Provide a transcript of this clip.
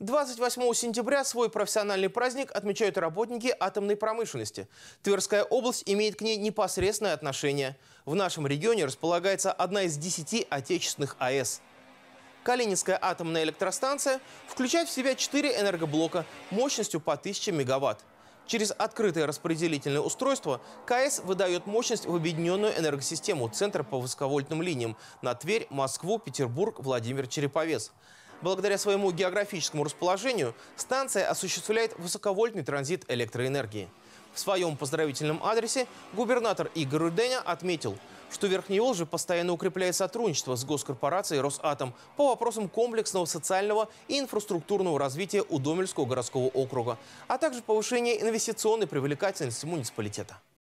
28 сентября свой профессиональный праздник отмечают работники атомной промышленности. Тверская область имеет к ней непосредственное отношение. В нашем регионе располагается одна из десяти отечественных АЭС. Калининская атомная электростанция включает в себя четыре энергоблока мощностью по 1000 мегаватт. Через открытое распределительное устройство КС выдает мощность в объединенную энергосистему Центра по высоковольтным линиям на Тверь, Москву, Петербург, Владимир Череповец. Благодаря своему географическому расположению станция осуществляет высоковольтный транзит электроэнергии. В своем поздравительном адресе губернатор Игорь Руденя отметил, что Верхний Олжи постоянно укрепляет сотрудничество с госкорпорацией «Росатом» по вопросам комплексного социального и инфраструктурного развития Удомельского городского округа, а также повышения инвестиционной привлекательности муниципалитета.